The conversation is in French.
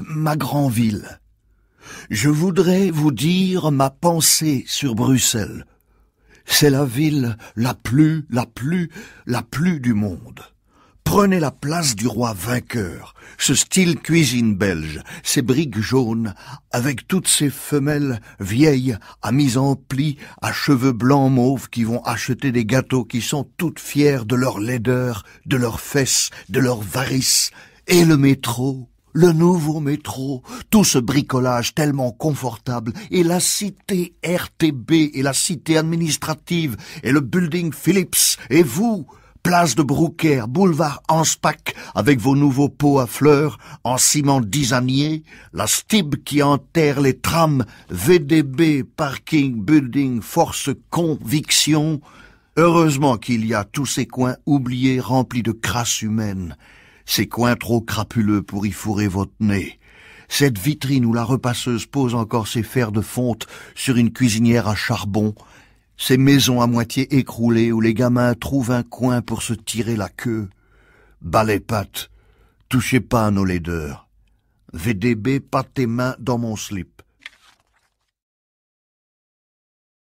ma grand-ville. Je voudrais vous dire ma pensée sur Bruxelles. C'est la ville la plus, la plus, la plus du monde. Prenez la place du roi vainqueur, ce style cuisine belge, ces briques jaunes, avec toutes ces femelles vieilles, à mise en plis, à cheveux blancs mauves qui vont acheter des gâteaux, qui sont toutes fières de leur laideur, de leurs fesses, de leurs varices, et le métro le nouveau métro, tout ce bricolage tellement confortable, et la cité RTB, et la cité administrative, et le building Phillips, et vous, place de Brouquer, boulevard Anspach, avec vos nouveaux pots à fleurs, en ciment disanié la STIB qui enterre les trams, VDB, parking, building, force, conviction. Heureusement qu'il y a tous ces coins oubliés remplis de crasse humaine ces coins trop crapuleux pour y fourrer votre nez, cette vitrine où la repasseuse pose encore ses fers de fonte sur une cuisinière à charbon, ces maisons à moitié écroulées où les gamins trouvent un coin pour se tirer la queue. Bas pattes, touchez pas à nos laideurs. VDB, pas tes mains dans mon slip.